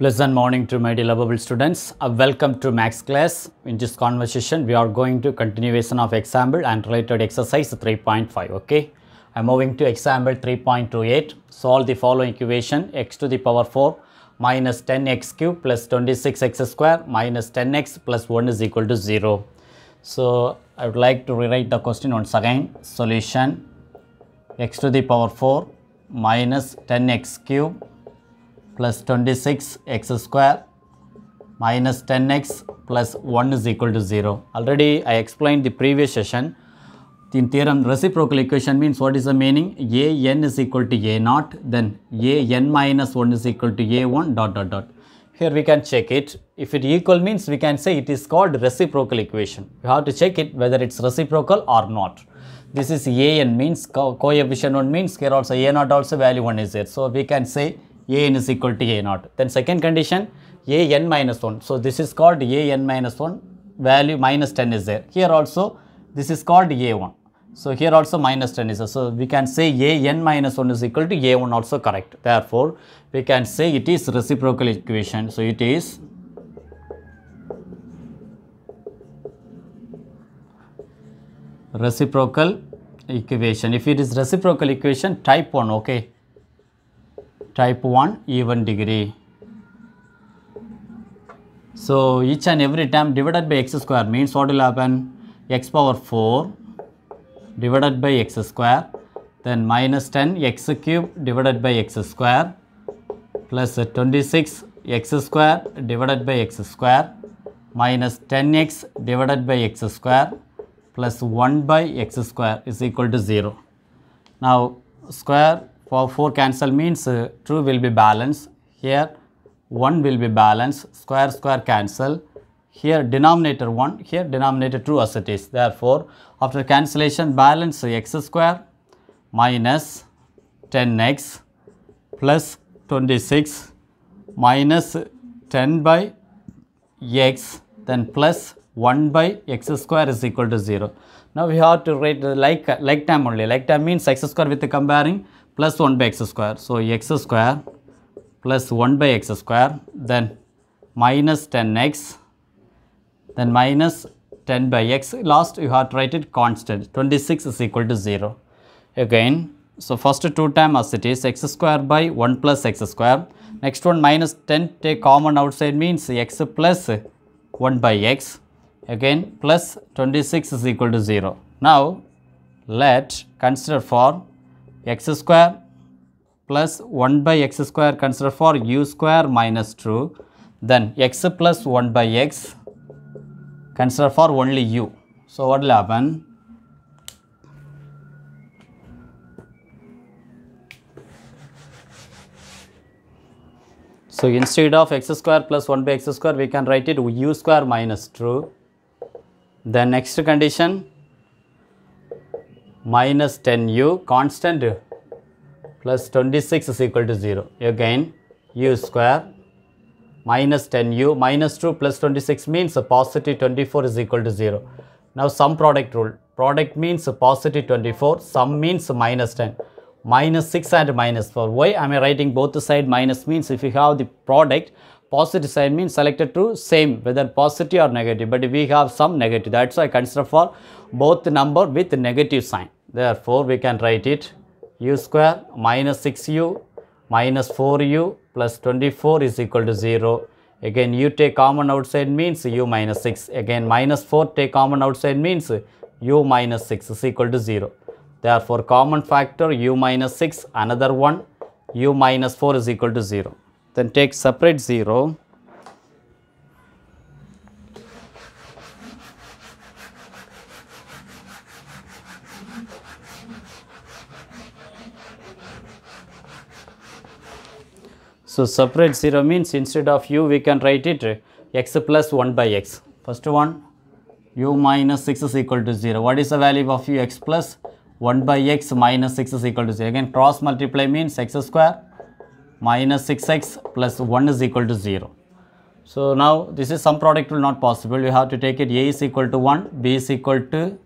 Pleasant morning to my dear lovable students. Uh, welcome to Max class. In this conversation, we are going to continuation of example and related exercise 3.5. Okay, I'm moving to example 3.28. Solve the following equation: x to the power 4 minus 10x cube plus 26x square minus 10x plus 1 is equal to 0. So I would like to rewrite the question once again. Solution x to the power 4 minus 10x cube plus 26x square minus 10x plus 1 is equal to 0. Already I explained the previous session. In theorem reciprocal equation means what is the meaning? a n is equal to a naught then a n minus 1 is equal to a 1 dot dot dot. Here we can check it. If it equal means we can say it is called reciprocal equation. We have to check it whether it's reciprocal or not. This is a n means co coefficient 1 means here also a naught also value 1 is there. So we can say an is equal to a naught. Then second condition a n minus 1. So, this is called a n minus 1 value minus 10 is there. Here also this is called a1. So, here also minus 10 is there. So, we can say a n minus 1 is equal to a1 also correct. Therefore, we can say it is reciprocal equation. So, it is reciprocal equation. If it is reciprocal equation type 1, okay type 1 even degree. So each and every term divided by x square means what will happen? x power 4 divided by x square then minus 10 x cube divided by x square plus 26 x square divided by x square minus 10x divided by x square plus 1 by x square is equal to 0. Now square for 4 cancel means uh, will be balanced. Here 1 will be balanced, square square cancel. Here denominator 1, here denominator two. as it is. Therefore, after cancellation balance x square minus 10x plus 26 minus 10 by x then plus 1 by x square is equal to 0. Now, we have to write like, like term only. Like term means x square with the comparing plus 1 by x square. So, x square plus 1 by x square then minus 10x then minus 10 by x last you have to write it constant 26 is equal to 0 again. So, first two time as it is x square by 1 plus x square next one minus 10 take common outside means x plus 1 by x again plus 26 is equal to 0. Now, let consider for x square plus 1 by x square consider for u square minus 2 then x plus 1 by x consider for only u. So, what will happen? So, instead of x square plus 1 by x square we can write it u square minus 2. The next condition minus 10u constant plus 26 is equal to 0. Again u square minus 10u minus 2 plus 26 means a positive 24 is equal to 0. Now sum product rule. Product means a positive 24, sum means minus 10. Minus 6 and minus 4. Why am I writing both the side minus means if you have the product positive sign means selected to same whether positive or negative but we have some negative that's why I consider for both number with negative sign therefore we can write it u square minus 6u minus 4u plus 24 is equal to 0 again u take common outside means u minus 6 again minus 4 take common outside means u minus 6 is equal to 0 therefore common factor u minus 6 another one u minus 4 is equal to 0 then take separate 0 So, separate 0 means instead of u we can write it x plus 1 by x. First one u minus 6 is equal to 0. What is the value of u x plus 1 by x minus 6 is equal to 0. Again cross multiply means x square minus 6x plus 1 is equal to 0. So now this is some product will not possible. You have to take it a is equal to 1, b is equal to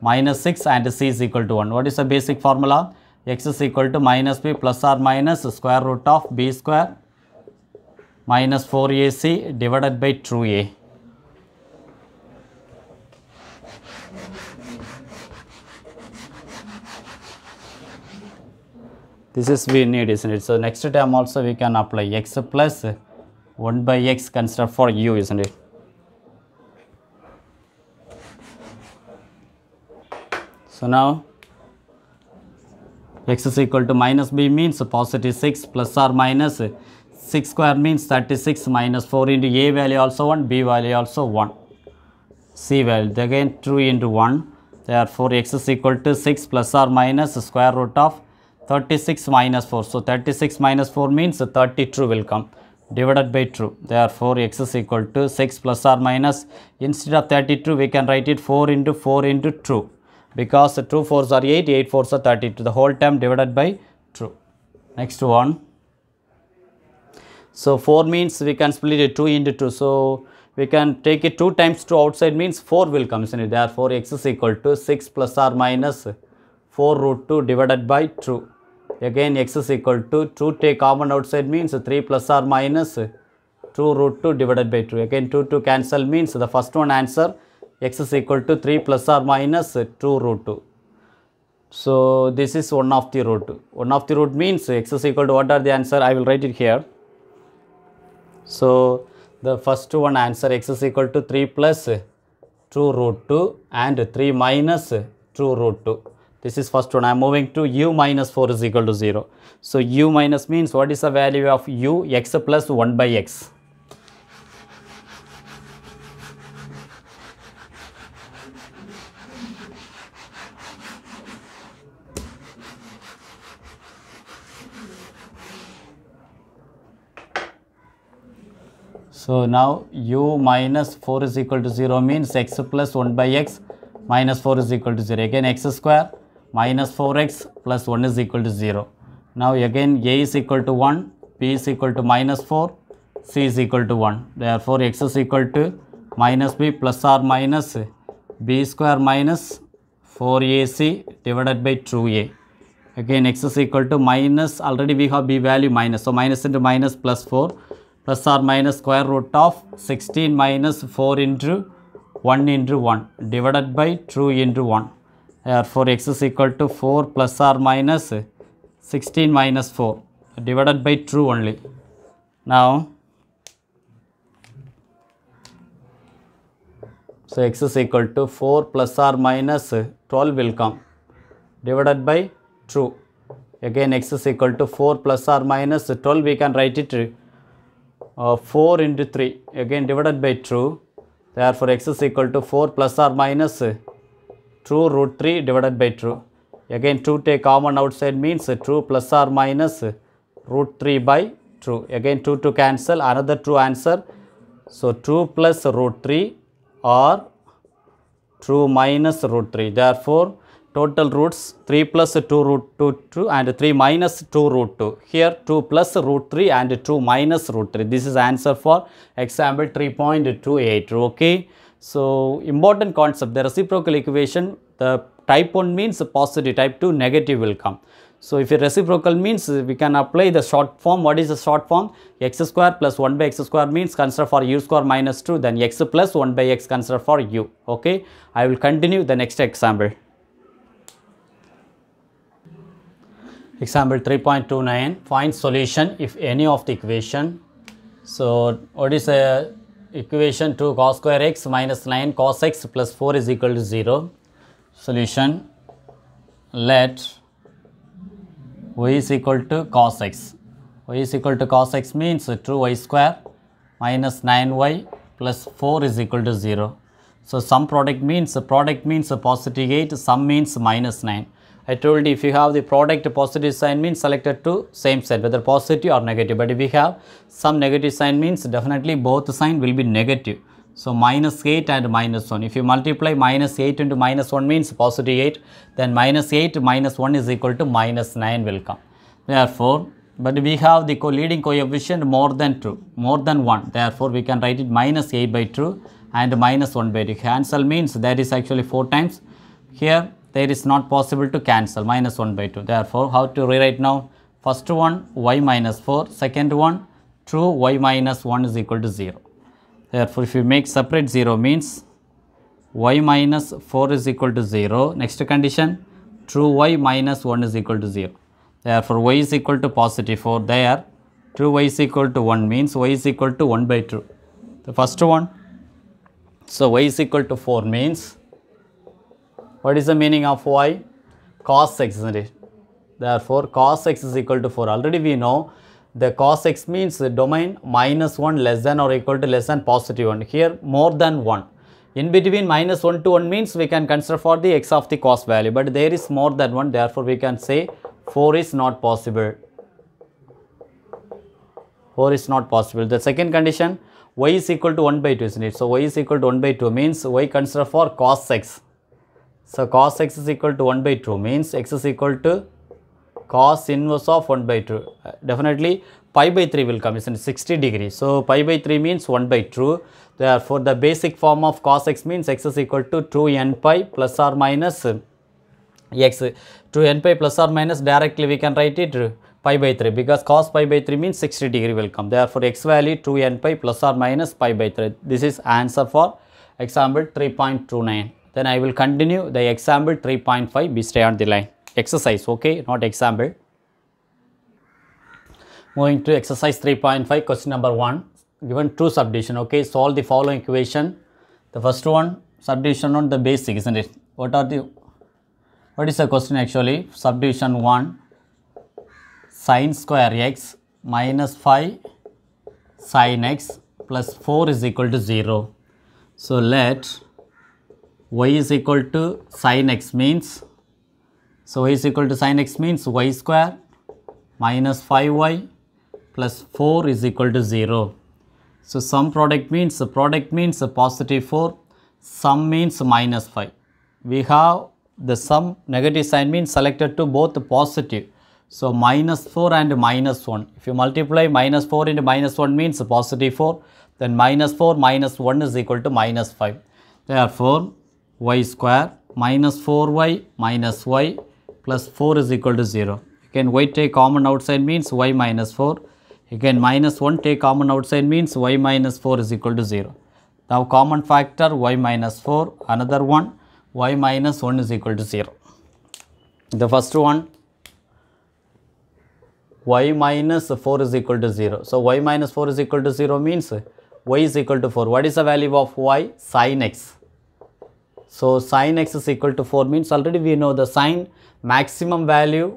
minus 6 and c is equal to 1. What is the basic formula? x is equal to minus b plus or minus square root of b square minus 4ac divided by 2a. this is we need isn't it so next term also we can apply x plus 1 by x considered for u isn't it so now x is equal to minus b means positive 6 plus or minus 6 square means 36 minus 4 into a value also 1 b value also 1 c value again 2 into 1 therefore x is equal to 6 plus or minus square root of 36 minus 4. So, 36 minus 4 means 30 true will come divided by true. Therefore, x is equal to 6 plus or minus. Instead of 32, we can write it 4 into 4 into true because the true 4s are 8, 8 4s are 32. The whole term divided by true. Next one. So, 4 means we can split it 2 into 2. So, we can take it 2 times 2 outside means 4 will come isn't it. Therefore, x is equal to 6 plus or minus 4 root 2 divided by 2. Again x is equal to 2 take common outside means 3 plus or minus 2 root 2 divided by 2. Again 2 to cancel means the first one answer x is equal to 3 plus or minus 2 root 2. So, this is 1 of the root. 1 of the root means x is equal to what are the answer? I will write it here. So, the first one answer x is equal to 3 plus 2 root 2 and 3 minus 2 root 2. This is first one. I am moving to u minus 4 is equal to 0. So, u minus means what is the value of u x plus 1 by x. So now u minus 4 is equal to 0 means x plus 1 by x minus 4 is equal to 0. Again x square minus 4x plus 1 is equal to 0. Now again a is equal to 1, b is equal to minus 4, c is equal to 1. Therefore, x is equal to minus b plus or minus b square minus 4ac divided by 2a. Again x is equal to minus already we have b value minus. So, minus into minus plus 4 plus or minus square root of 16 minus 4 into 1 into 1 divided by 2 into 1 therefore x is equal to 4 plus or minus 16 minus 4 divided by 2 only. Now, so x is equal to 4 plus or minus 12 will come divided by 2. Again x is equal to 4 plus or minus 12 we can write it uh, 4 into 3 again divided by 2 therefore x is equal to 4 plus or minus 2 root 3 divided by 2. Again 2 take common outside means 2 plus or minus root 3 by 2. Again 2 to cancel another 2 answer. So 2 plus root 3 or 2 minus root 3. Therefore, total roots 3 plus 2 root 2, 2 and 3 minus 2 root 2. Here 2 plus root 3 and 2 minus root 3. This is answer for example 3.28. Okay. So, important concept the reciprocal equation the type 1 means positive type 2 negative will come. So, if a reciprocal means we can apply the short form what is the short form x square plus 1 by x square means consider for u square minus 2 then x plus 1 by x consider for u ok. I will continue the next example. Example 3.29 find solution if any of the equation. So, what is a equation 2 cos square x minus 9 cos x plus 4 is equal to 0. Solution let y is equal to cos x. y is equal to cos x means 2y square minus 9y plus 4 is equal to 0. So, sum product means product means positive 8, sum means minus 9. I told you if you have the product positive sign means selected to same set whether positive or negative but if we have some negative sign means definitely both sign will be negative. So minus 8 and minus 1 if you multiply minus 8 into minus 1 means positive 8 then minus 8 minus 1 is equal to minus 9 will come. Therefore but we have the co leading coefficient more than 2 more than 1 therefore we can write it minus 8 by 2 and minus 1 by 2 cancel means that is actually 4 times here there is not possible to cancel minus 1 by 2. Therefore, how to rewrite now? First one y minus 4, second one true y minus 1 is equal to 0. Therefore, if you make separate 0 means y minus 4 is equal to 0. Next condition true y minus 1 is equal to 0. Therefore, y is equal to positive 4 there. True y is equal to 1 means y is equal to 1 by 2. The first one. So, y is equal to 4 means what is the meaning of y? Cos x, isn't it? Therefore, cos x is equal to 4. Already we know the cos x means the domain minus 1 less than or equal to less than positive 1. Here more than 1. In between minus 1 to 1 means we can consider for the x of the cos value. But there is more than 1. Therefore, we can say 4 is not possible. 4 is not possible. The second condition y is equal to 1 by 2 isn't it. So, y is equal to 1 by 2 means y consider for cos x. So, cos x is equal to 1 by 2 means x is equal to cos inverse of 1 by 2. definitely pi by 3 will come is in 60 degree. So, pi by 3 means 1 by 2. Therefore, the basic form of cos x means x is equal to 2 n pi plus or minus x. 2 n pi plus or minus directly we can write it pi by 3 because cos pi by 3 means 60 degree will come. Therefore, x value 2 n pi plus or minus pi by 3. This is answer for example 3.29. Then I will continue the example 3.5. Be stay on the line. Exercise, okay, not example. Moving to exercise 3.5, question number 1. Given two subdivision, okay. Solve the following equation. The first one, subdivision on the basic, isn't it? What are the what is the question actually? Subdivision 1 sine square x minus 5 sine x plus 4 is equal to 0. So let y is equal to sin x means, so y is equal to sin x means y square minus 5y plus 4 is equal to 0. So, sum product means, the product means a positive 4, sum means minus 5. We have the sum negative sign means selected to both positive. So, minus 4 and minus 1. If you multiply minus 4 into minus 1 means positive 4, then minus 4 minus 1 is equal to minus 5. Therefore, y square minus 4y minus y plus 4 is equal to 0. Again y take common outside means y minus 4. Again minus 1 take common outside means y minus 4 is equal to 0. Now common factor y minus 4 another one y minus 1 is equal to 0. The first one y minus 4 is equal to 0. So y minus 4 is equal to 0 means y is equal to 4. What is the value of y? Sin x. So, sin x is equal to 4 means already we know the sin maximum value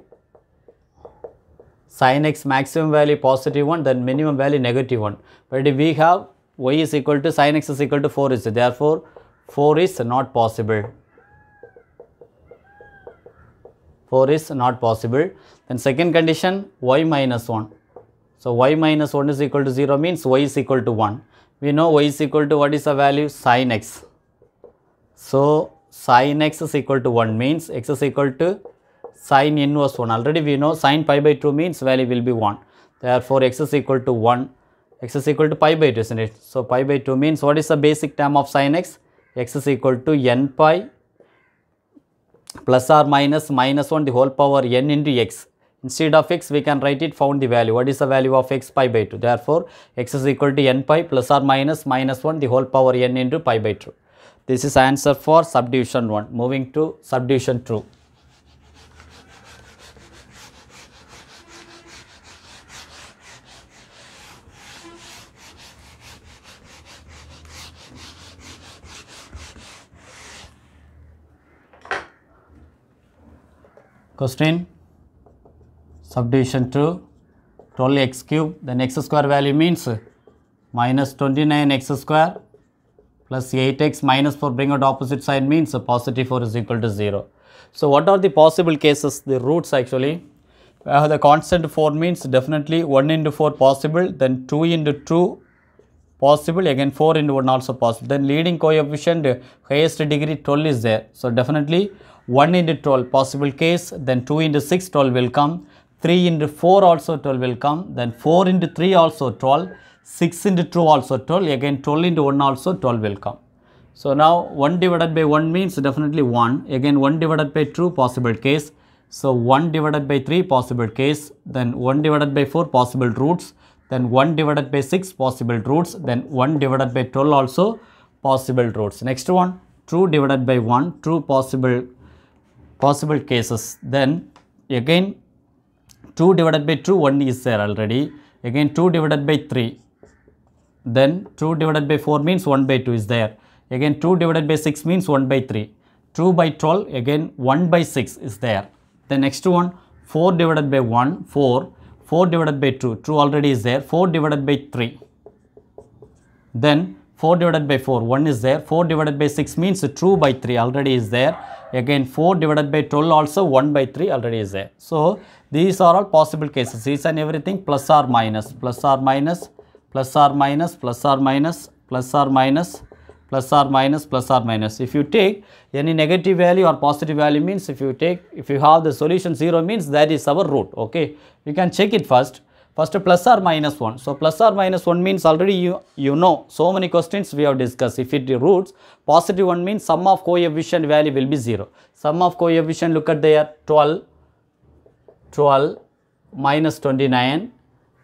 sin x maximum value positive 1 then minimum value negative 1. But if we have y is equal to sin x is equal to 4 is therefore 4 is not possible. 4 is not possible. Then second condition y minus 1. So, y minus 1 is equal to 0 means y is equal to 1. We know y is equal to what is the value sin x. So, sine x is equal to 1 means x is equal to sine inverse 1. Already we know sine pi by 2 means value will be 1. Therefore, x is equal to 1, x is equal to pi by 2 isn't it. So, pi by 2 means what is the basic term of sine x? x is equal to n pi plus or minus minus 1 the whole power n into x. Instead of x, we can write it found the value. What is the value of x? Pi by 2. Therefore, x is equal to n pi plus or minus minus 1 the whole power n into pi by 2. This is answer for subdivision 1. Moving to subdivision 2. Question subdivision 2 12 x cube then x square value means minus 29 x square plus 8x minus 4 bring out opposite sign means a positive 4 is equal to 0. So, what are the possible cases the roots actually uh, the constant 4 means definitely 1 into 4 possible then 2 into 2 possible again 4 into 1 also possible then leading coefficient highest degree 12 is there. So, definitely 1 into 12 possible case then 2 into 6 12 will come 3 into 4 also 12 will come then 4 into 3 also 12 6 into 2 also 12 again 12 into 1 also 12 will come. So now 1 divided by 1 means definitely 1 again 1 divided by 2 possible case. So 1 divided by 3 possible case then 1 divided by 4 possible roots then 1 divided by 6 possible roots then 1 divided by 12 also possible roots. Next one 2 divided by 1 2 possible possible cases then again 2 divided by 2 1 is there already again 2 divided by 3 then 2 divided by 4 means 1 by 2 is there. Again 2 divided by 6 means 1 by 3. 2 by 12 again 1 by 6 is there. The next one 4 divided by 1 4 4 divided by 2 2 already is there 4 divided by 3. Then 4 divided by 4 1 is there 4 divided by 6 means 2 by 3 already is there. Again 4 divided by 12 also 1 by 3 already is there. So these are all possible cases each and everything plus or minus plus or minus plus or minus plus or minus plus or minus plus or minus plus or minus. If you take any negative value or positive value means if you take if you have the solution 0 means that is our root okay. You can check it first first plus or minus 1. So, plus or minus 1 means already you, you know so many questions we have discussed. If it roots positive 1 means sum of coefficient value will be 0. Sum of coefficient look at there 12, 12 minus 29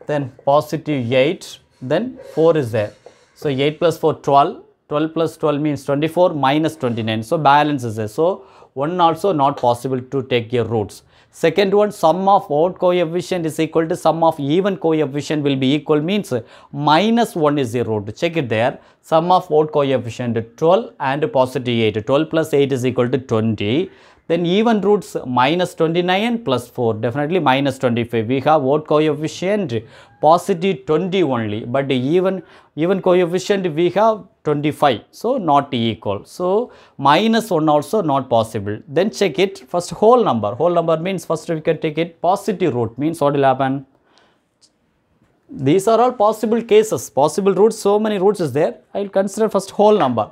then positive 8 then 4 is there. So, 8 plus 4 12, 12 plus 12 means 24 minus 29. So, balance is there. So, 1 also not possible to take your roots. Second one sum of odd coefficient is equal to sum of even coefficient will be equal means minus 1 is the root. Check it there. Sum of odd coefficient 12 and positive 8. 12 plus 8 is equal to 20. Then even roots minus 29 plus 4, definitely minus 25. We have what coefficient? Positive 20 only, but even, even coefficient we have 25. So, not equal. So, minus 1 also not possible. Then check it first whole number. Whole number means first we can take it positive root means what will happen? These are all possible cases, possible roots, so many roots is there. I will consider first whole number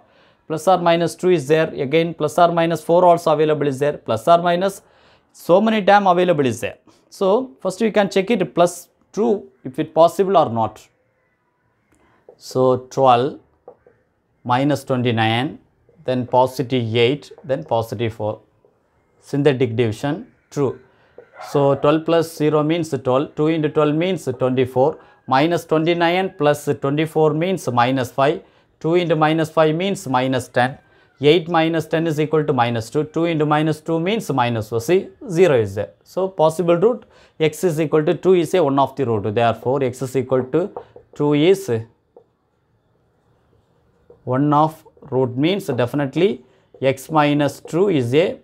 plus or minus 2 is there again plus or minus 4 also available is there plus or minus so many time available is there. So, first we can check it plus 2 if it possible or not. So, 12 minus 29 then positive 8 then positive 4 synthetic division true. So, 12 plus 0 means 12 2 into 12 means 24 minus 29 plus 24 means minus 5 2 into minus 5 means minus 10. 8 minus 10 is equal to minus 2. 2 into minus 2 means minus 4. See, 0 is there. So, possible root x is equal to 2 is a 1 of the root. Therefore, x is equal to 2 is 1 of root means definitely x minus 2 is a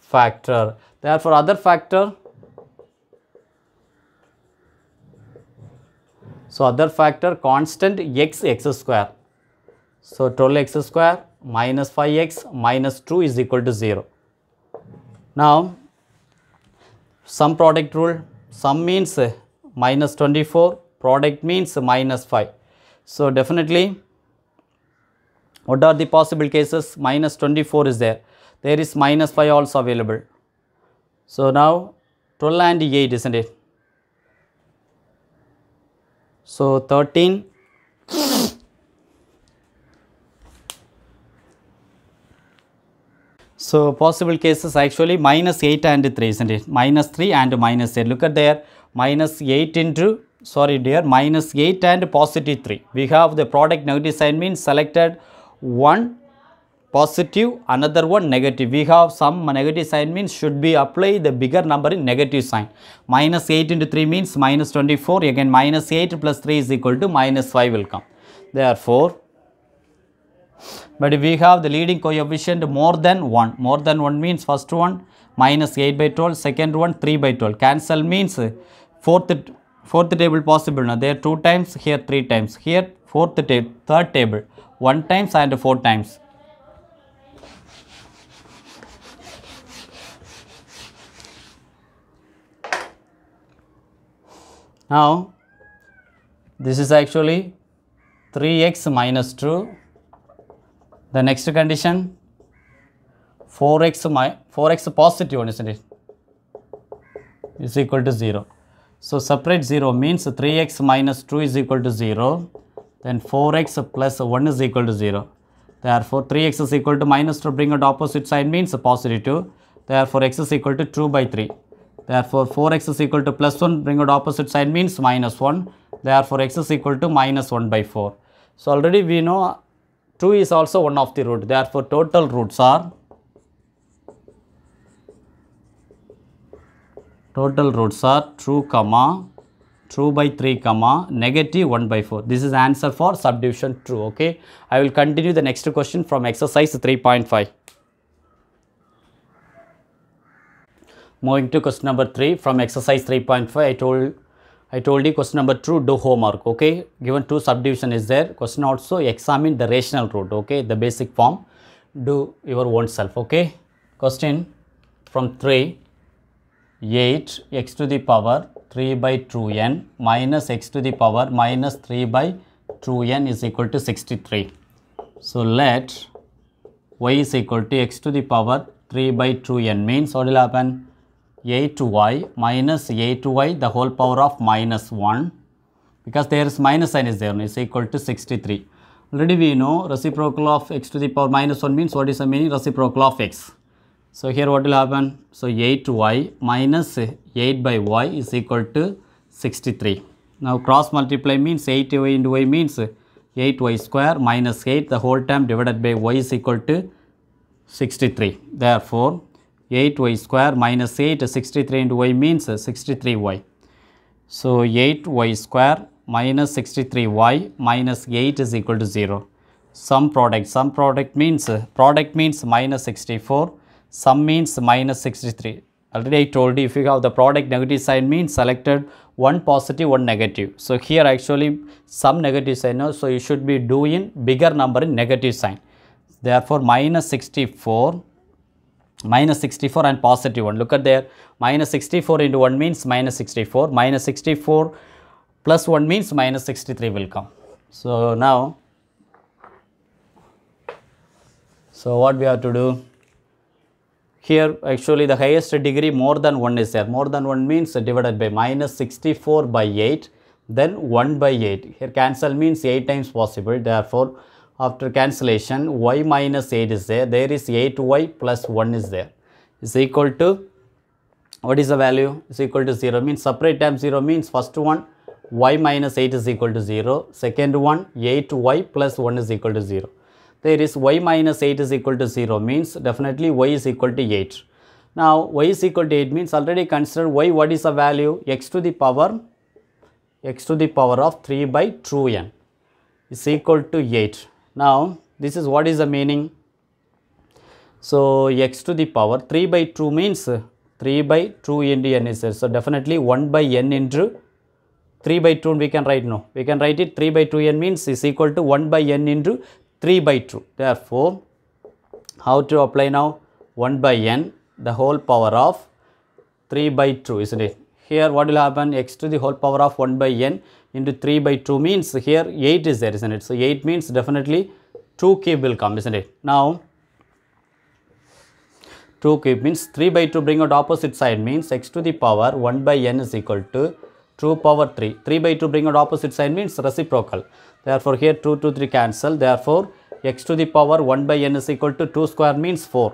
factor. Therefore, other factor So, other factor constant x x square. So, 12x square minus 5x minus 2 is equal to 0. Now, sum product rule, sum means minus 24, product means minus 5. So, definitely what are the possible cases? Minus 24 is there. There is minus 5 also available. So, now 12 and 8 isn't it? So 13 So possible cases actually minus 8 and 3 isn't it? Minus 3 and minus 8. Look at there minus 8 into sorry dear minus 8 and positive 3. We have the product negative sign means selected one positive another one negative we have some negative sign means should be apply the bigger number in negative sign minus 8 into 3 means minus 24 again minus 8 plus 3 is equal to minus 5 will come therefore but we have the leading coefficient more than 1 more than 1 means first one minus 8 by 12 second one 3 by 12 cancel means fourth fourth table possible now there two times here three times here fourth table third table one times and four times Now, this is actually 3x minus 2. The next condition 4x, mi 4x positive one isn't it is equal to 0. So, separate 0 means 3x minus 2 is equal to 0 then 4x plus 1 is equal to 0. Therefore, 3x is equal to minus 2 bring out opposite sign means positive 2. Therefore, x is equal to 2 by 3. Therefore, 4x is equal to plus 1, bring it opposite side means minus 1. Therefore, x is equal to minus 1 by 4. So, already we know 2 is also one of the root. Therefore, total roots are total roots are 2 comma 2 by 3 comma negative 1 by 4. This is answer for subdivision 2. Okay. I will continue the next question from exercise 3.5. Moving to question number 3 from exercise 3.5, I told I told you question number 2 do homework okay given two subdivision is there question also examine the rational root okay the basic form do your own self okay question from 3 8 x to the power 3 by 2n minus x to the power minus 3 by 2n is equal to 63 so let y is equal to x to the power 3 by 2n means what will happen a to y minus a to y the whole power of minus 1 because there is minus sign is there and equal to 63. Already we know reciprocal of x to the power minus 1 means what is the meaning reciprocal of x. So, here what will happen? So, 8 y minus 8 by y is equal to 63. Now, cross multiply means 8 y into y means 8 y square minus 8 the whole term divided by y is equal to 63. Therefore, 8y square minus 8 63 into y means 63y. So 8y square minus 63y minus 8 is equal to 0. Sum product, sum product means product means minus 64, sum means minus 63. Already I told you if you have the product negative sign means selected one positive, one negative. So here actually some negative sign, so you should be doing bigger number in negative sign. Therefore minus 64 minus 64 and positive 1. Look at there minus 64 into 1 means minus 64 minus 64 plus 1 means minus 63 will come. So, now so what we have to do here actually the highest degree more than 1 is there more than 1 means divided by minus 64 by 8 then 1 by 8 here cancel means 8 times possible therefore after cancellation y minus 8 is there there is 8y plus 1 is there is equal to what is the value is equal to 0 means separate time 0 means first one y minus 8 is equal to 0 second one 8y plus 1 is equal to 0 there is y minus 8 is equal to 0 means definitely y is equal to 8 now y is equal to 8 means already consider y what is the value x to the power x to the power of 3 by 2n is equal to 8 now, this is what is the meaning. So, x to the power 3 by 2 means 3 by 2 into n is there. So, definitely 1 by n into 3 by 2 we can write no. We can write it 3 by 2 n means is equal to 1 by n into 3 by 2. Therefore, how to apply now 1 by n the whole power of 3 by 2 isn't it here what will happen x to the whole power of 1 by n into 3 by 2 means here 8 is there isn't it. So, 8 means definitely 2 cube will come isn't it. Now, 2 cube means 3 by 2 bring out opposite side means x to the power 1 by n is equal to 2 power 3. 3 by 2 bring out opposite side means reciprocal. Therefore, here 2 to 3 cancel. Therefore, x to the power 1 by n is equal to 2 square means 4.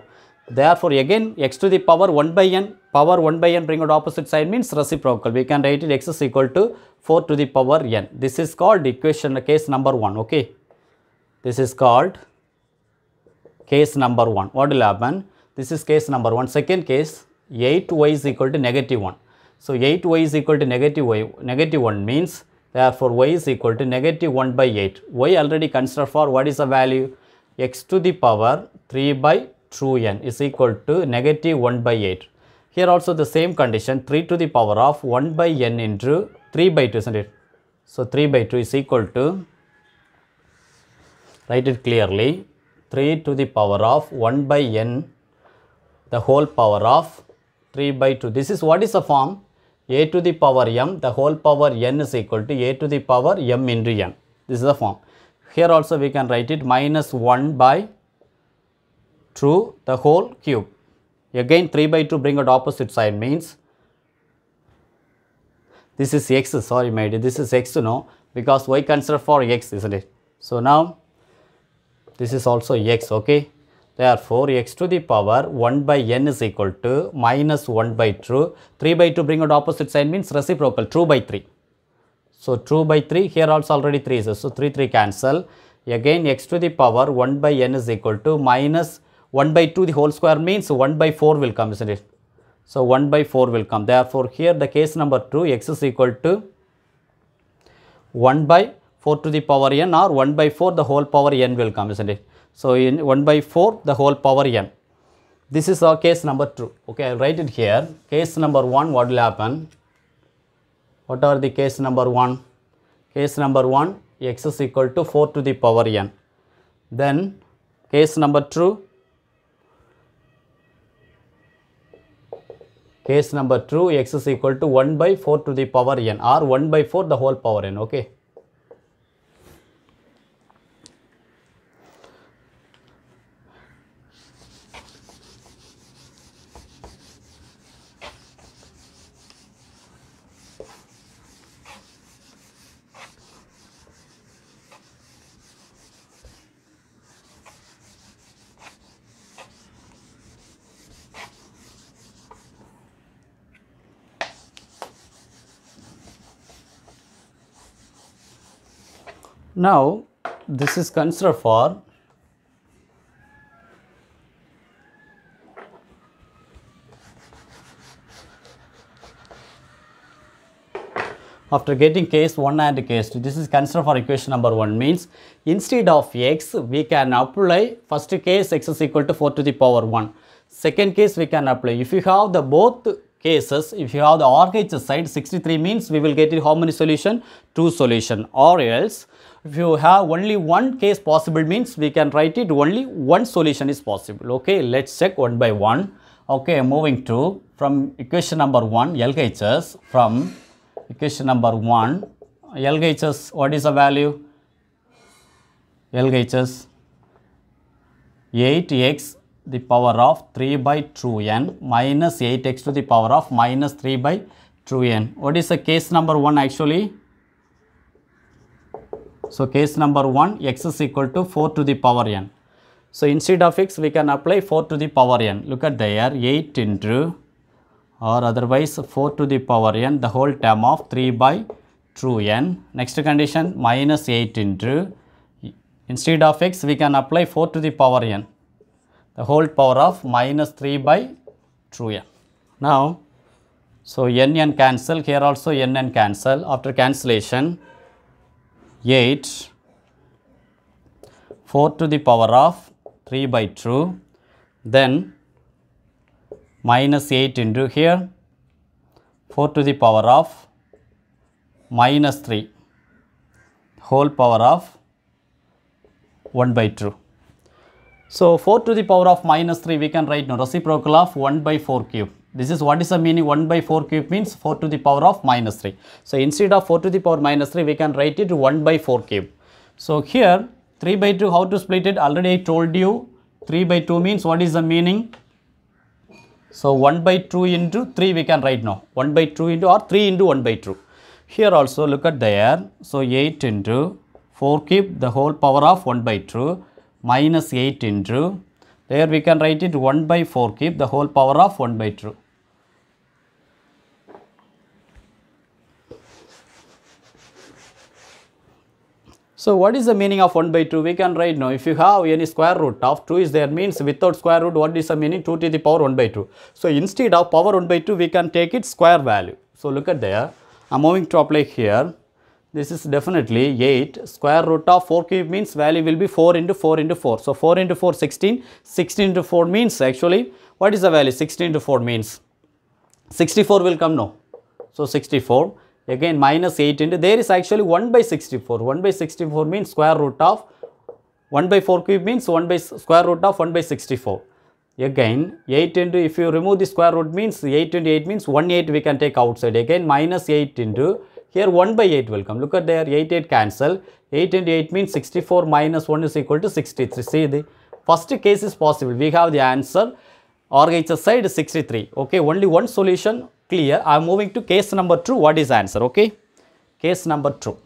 Therefore, again x to the power 1 by n, power 1 by n bring out opposite side means reciprocal. We can write it x is equal to 4 to the power n. This is called equation case number 1, okay. This is called case number 1. What will happen? This is case number 1. Second case, 8y is equal to negative 1. So, 8y is equal to negative y, negative 1 means therefore, y is equal to negative 1 by 8. y already considered for what is the value? x to the power 3 by True n is equal to negative 1 by 8. Here also the same condition 3 to the power of 1 by n into 3 by 2 isn't it. So 3 by 2 is equal to write it clearly 3 to the power of 1 by n the whole power of 3 by 2. This is what is the form a to the power m the whole power n is equal to a to the power m into n. This is the form. Here also we can write it minus 1 by through the whole cube. Again 3 by 2 bring out opposite side means this is x sorry my dear this is x no because y consider for x isn't it. So now this is also x okay. Therefore, x to the power 1 by n is equal to minus 1 by 2. 3 by 2 bring out opposite sign means reciprocal 2 by 3. So, 2 by 3 here also already 3 is so 3 3 cancel. Again x to the power 1 by n is equal to minus 1 by 2 the whole square means 1 by 4 will come isn't it. So, 1 by 4 will come therefore, here the case number 2 x is equal to 1 by 4 to the power n or 1 by 4 the whole power n will come isn't it. So, in 1 by 4 the whole power n this is our case number 2 okay I will write it here case number 1 what will happen what are the case number 1 case number 1 x is equal to 4 to the power n then case number 2 Case number 2, x is equal to 1 by 4 to the power n or 1 by 4 the whole power n, okay. Now, this is considered for after getting case 1 and case 2. This is considered for equation number 1 means instead of x we can apply first case x is equal to 4 to the power 1. Second case we can apply if you have the both cases, if you have the RHS side 63 means we will get it how many solution? 2 solution or else if you have only one case possible means we can write it only one solution is possible. Okay, let's check one by one. Okay, moving to from equation number 1 LHS from equation number 1 LHS what is the value? LHS 8x the power of 3 by 2n minus 8x to the power of minus 3 by 2n. What is the case number 1 actually? So, case number 1 x is equal to 4 to the power n. So, instead of x we can apply 4 to the power n. Look at there 8 into or otherwise 4 to the power n the whole term of 3 by 2n. Next condition minus 8 into instead of x we can apply 4 to the power n the whole power of minus 3 by 2n. Now, so n n cancel here also n n cancel after cancellation 8 4 to the power of 3 by 2 then minus 8 into here 4 to the power of minus 3 whole power of 1 by 2. So 4 to the power of minus 3 we can write now reciprocal of 1 by 4 cube. This is what is the meaning 1 by 4 cube means 4 to the power of minus 3. So instead of 4 to the power minus 3 we can write it 1 by 4 cube. So here 3 by 2 how to split it already I told you 3 by 2 means what is the meaning. So 1 by 2 into 3 we can write now 1 by 2 into or 3 into 1 by 2. Here also look at there. So 8 into 4 cube the whole power of 1 by 2 minus 8 into there we can write it 1 by 4 keep the whole power of 1 by 2 So what is the meaning of 1 by 2? We can write now. If you have any square root of 2 is there means without square root what is the meaning 2 to the power 1 by 2. So instead of power 1 by 2 we can take its square value. So look at there. I am moving to apply here this is definitely 8 square root of 4 cube means value will be 4 into 4 into 4 so 4 into 4 16 16 into 4 means actually what is the value 16 into 4 means 64 will come now so 64 again minus 8 into there is actually 1 by 64 1 by 64 means square root of 1 by 4 cube means 1 by square root of 1 by 64 again 8 into if you remove the square root means 8 into 8 means 1 8 we can take outside again minus 8 into here 1 by 8 will come. Look at there 8 8 cancel. 8 and 8 means 64 minus 1 is equal to 63. See the first case is possible. We have the answer RHS side 63. Okay, only one solution clear. I am moving to case number 2. What is answer? Okay, case number 2.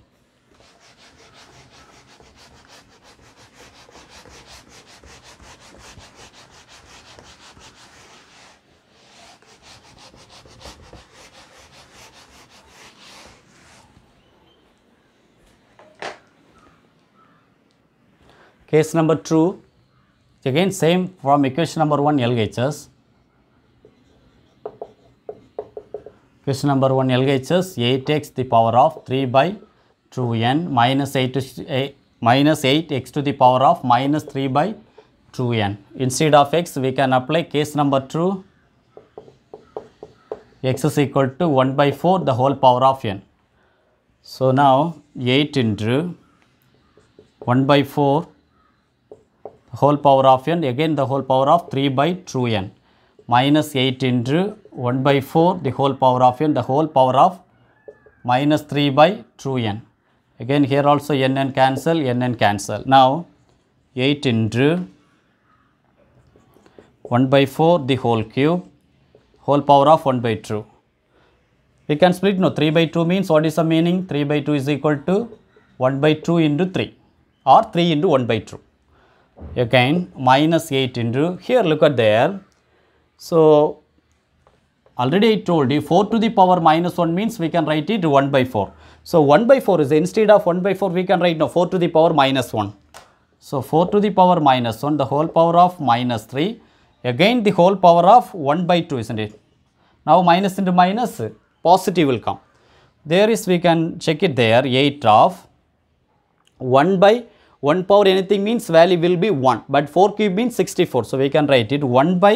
Case number 2, again same from equation number 1 LHS. Question number 1 LHS 8 takes the power of 3 by 2n minus 8 a, eh, minus 8x to the power of minus 3 by 2n. Instead of x we can apply case number 2 x is equal to 1 by 4 the whole power of n. So now 8 into 1 by 4 whole power of n again the whole power of 3 by 2n minus 8 into 1 by 4 the whole power of n the whole power of minus 3 by 2n again here also n n cancel n n cancel now 8 into 1 by 4 the whole cube whole power of 1 by 2 we can split no 3 by 2 means what is the meaning 3 by 2 is equal to 1 by 2 into 3 or 3 into 1 by 2 again minus 8 into here look at there. So, already I told you 4 to the power minus 1 means we can write it 1 by 4. So, 1 by 4 is instead of 1 by 4 we can write now 4 to the power minus 1. So, 4 to the power minus 1 the whole power of minus 3 again the whole power of 1 by 2 isn't it. Now, minus into minus positive will come. There is we can check it there 8 of 1 by 1 power anything means value will be 1 but 4 cube means 64 so we can write it 1 by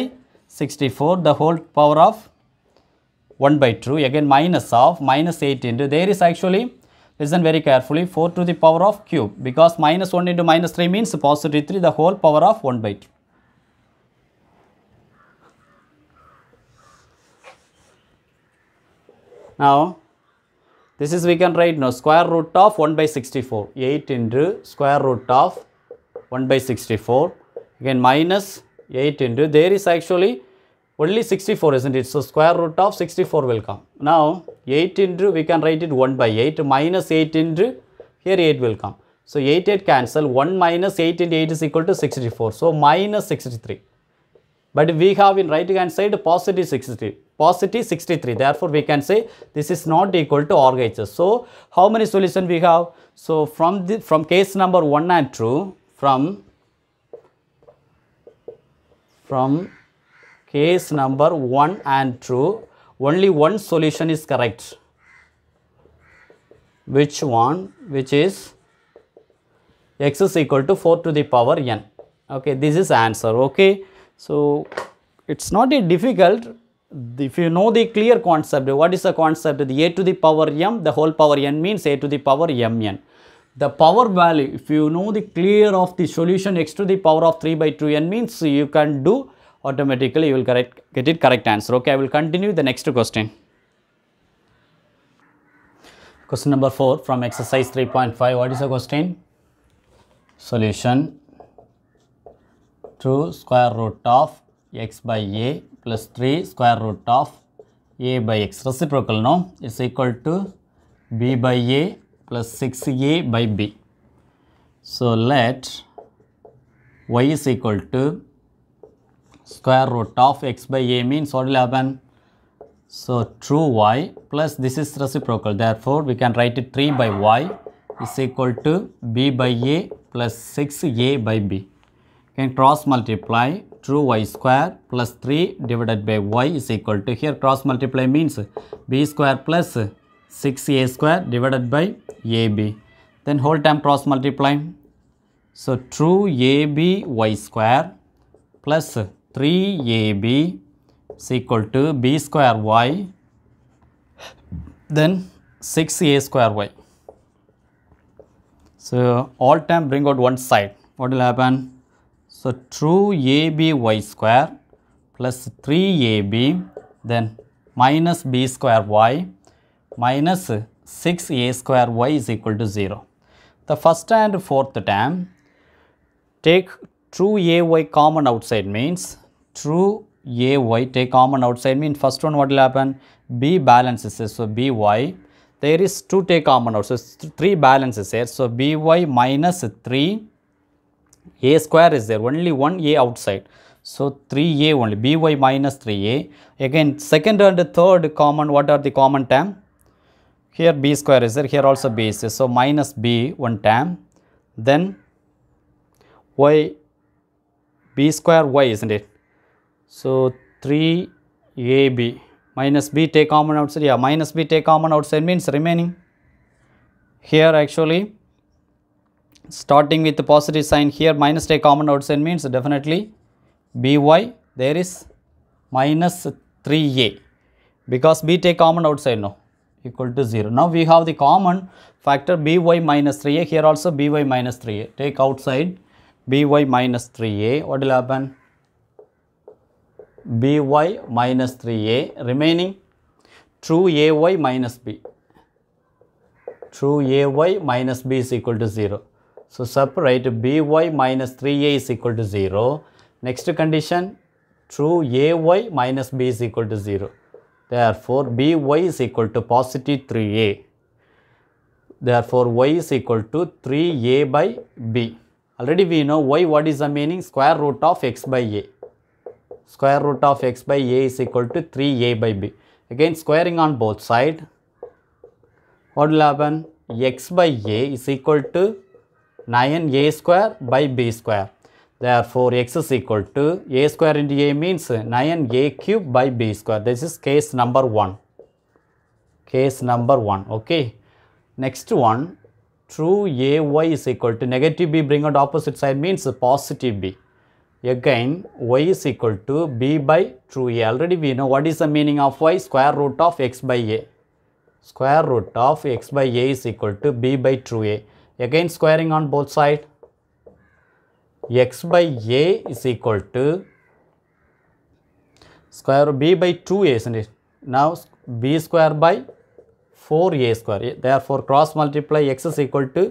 64 the whole power of 1 by 2 again minus of minus 8 into there is actually listen very carefully 4 to the power of cube because minus 1 into minus 3 means positive 3 the whole power of 1 by 2. Now this is we can write now square root of 1 by 64. 8 into square root of 1 by 64. Again minus 8 into there is actually only 64 isn't it. So square root of 64 will come. Now 8 into we can write it 1 by 8 minus 8 into here 8 will come. So 8 8 cancel 1 minus 8 into 8 is equal to 64. So minus 63. But we have in right hand side positive 63, positive 63. Therefore, we can say this is not equal to RHS. So, how many solution we have? So, from the from case number 1 and 2, from from case number 1 and 2, only one solution is correct. Which one? Which is x is equal to 4 to the power n. Okay, this is answer. Okay. So, it is not a difficult if you know the clear concept what is the concept the a to the power m the whole power n means a to the power mn the power value if you know the clear of the solution x to the power of 3 by 2 n means you can do automatically you will correct, get it correct answer okay i will continue the next question question number 4 from exercise 3.5 what is the question solution 2 square root of x by a plus 3 square root of a by x reciprocal no is equal to b by a plus 6a by b. So, let y is equal to square root of x by a means what will happen? So, true y plus this is reciprocal therefore, we can write it 3 by y is equal to b by a plus 6a by b can cross multiply True y square plus 3 divided by y is equal to here cross multiply means b square plus 6a square divided by ab. Then whole time cross multiply. So true ab y square plus 3ab is equal to b square y then 6a square y. So all time bring out one side. What will happen? So, true ABY square plus 3AB then minus B square Y minus 6A square Y is equal to 0. The first and fourth term take true AY common outside means true AY take common outside means first one what will happen B balances so BY there is 2 take common outside so 3 balances here so BY minus 3 a square is there only one a outside so 3a only by minus 3a again second and third common what are the common term here b square is there here also b is there so minus b one term then y b square y isn't it so 3ab minus b take common outside yeah minus b take common outside means remaining here actually starting with positive sign here minus a common outside means definitely by there is minus 3a because b take common outside no equal to 0. Now we have the common factor by minus 3a here also by minus 3a take outside by minus 3a what will happen by minus 3a remaining true ay minus b true ay minus b is equal to 0 so separate by minus 3a is equal to 0. Next condition true ay minus b is equal to 0. Therefore by is equal to positive 3a. Therefore y is equal to 3a by b. Already we know y what is the meaning square root of x by a. Square root of x by a is equal to 3a by b. Again squaring on both side. What will happen? x by a is equal to 9a square by b square. Therefore, x is equal to a square into a means 9a cube by b square. This is case number 1. Case number 1. Okay. Next one, true ay is equal to negative b bring out opposite side means positive b. Again, y is equal to b by true a. Already we know what is the meaning of y? Square root of x by a. Square root of x by a is equal to b by true a again squaring on both side x by a is equal to square of b by 2a isn't it now b square by 4a square therefore cross multiply x is equal to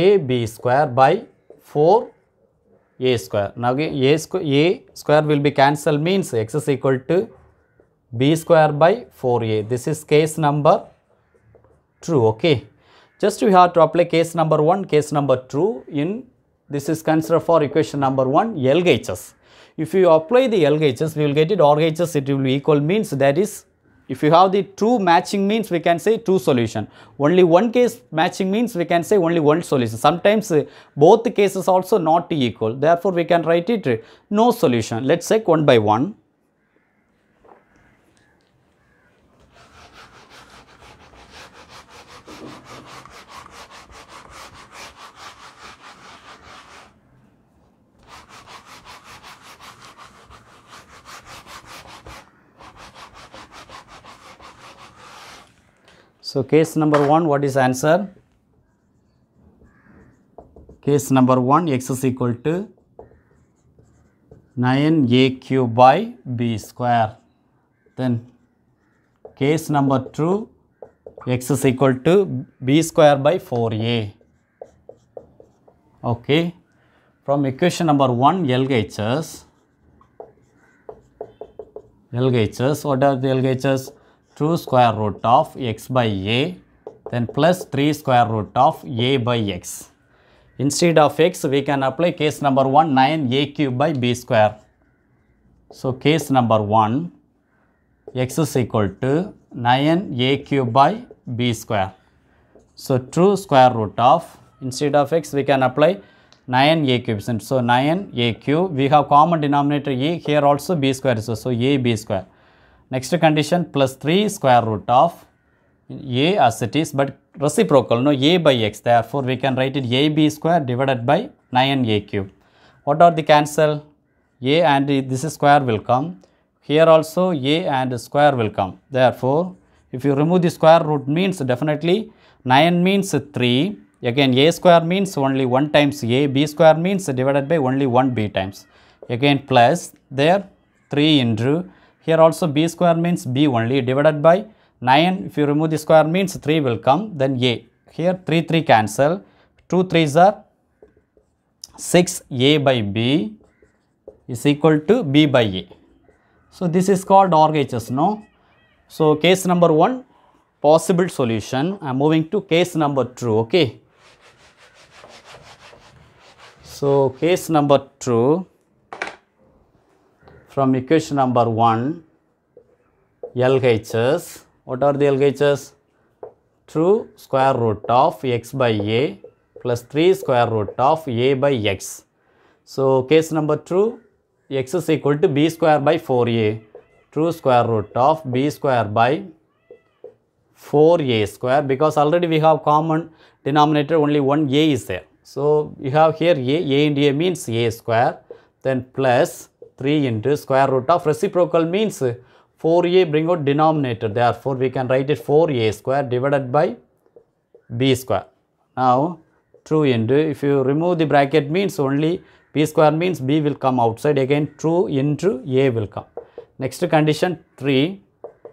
a b square by 4 a square. Now, again a, squ a square will be cancelled means x is equal to b square by 4a. This is case number 2. Okay. Just we have to apply case number 1, case number 2 in this is considered for equation number 1 L gauges. If you apply the L gauges, we will get it OR gauges it will be equal means that is if you have the two matching means we can say two solution. Only one case matching means we can say only one solution. Sometimes uh, both cases also not equal. Therefore, we can write it uh, no solution. Let's check one by one. So, case number 1 what is answer? Case number 1 x is equal to 9a cube by b square. Then case number 2 x is equal to b square by 4a. Okay. From equation number 1 LHS, LHS, what are the LHS? 2 square root of x by a then plus 3 square root of a by x. Instead of x we can apply case number 1 9 a cube by b square. So case number 1 x is equal to 9 a cube by b square. So true square root of instead of x we can apply 9 a cube. So 9 a cube we have common denominator a here also b square is so a b square. Next condition plus 3 square root of a as it is but reciprocal no a by x therefore we can write it ab square divided by 9a cube. What are the cancel? a and this square will come. Here also a and square will come. Therefore, if you remove the square root means definitely 9 means 3 again a square means only 1 times a b square means divided by only 1 b times again plus there 3 into here also b square means b only divided by 9. If you remove the square means 3 will come then a. Here 3 3 cancel. 2 3s are 6 a by b is equal to b by a. So, this is called OR gauges no. So, case number 1 possible solution I am moving to case number 2 okay. So, case number 2 from equation number 1 LHS. What are the LHS? True square root of x by a plus 3 square root of a by x. So, case number 2 x is equal to b square by 4a. True square root of b square by 4a square because already we have common denominator only one a is there. So, you have here a, a and a means a square then plus 3 into square root of reciprocal means 4a bring out denominator therefore we can write it 4a square divided by b square. Now 2 into if you remove the bracket means only b square means b will come outside again 2 into a will come. Next condition 3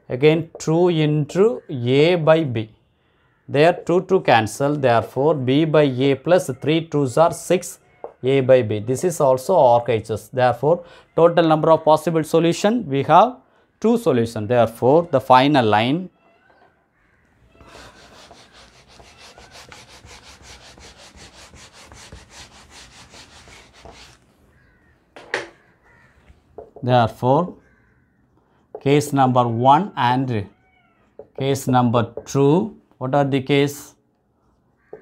again 2 into a by b there 2 to cancel therefore b by a plus 3 2s are 6 a by B. This is also ArcHS. Therefore, total number of possible solution we have two solution. Therefore, the final line Therefore, case number 1 and case number 2, what are the case?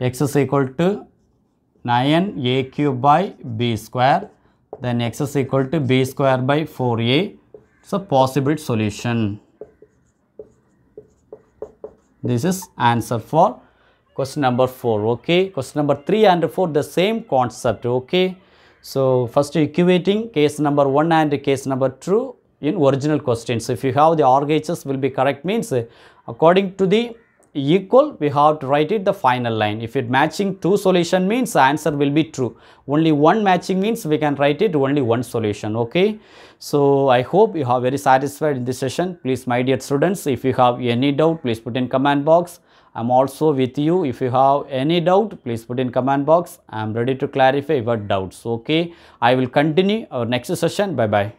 x is equal to 9a cube by b square then x is equal to b square by 4a it's a possible solution this is answer for question number 4 okay question number 3 and 4 the same concept okay so first equating case number 1 and case number 2 in original questions if you have the RHS will be correct means according to the equal, we have to write it the final line. If it matching two solution means answer will be true. Only one matching means we can write it only one solution. Okay. So I hope you are very satisfied in this session. Please my dear students, if you have any doubt, please put in comment box. I'm also with you. If you have any doubt, please put in comment box. I'm ready to clarify your doubts. Okay. I will continue our next session. Bye-bye.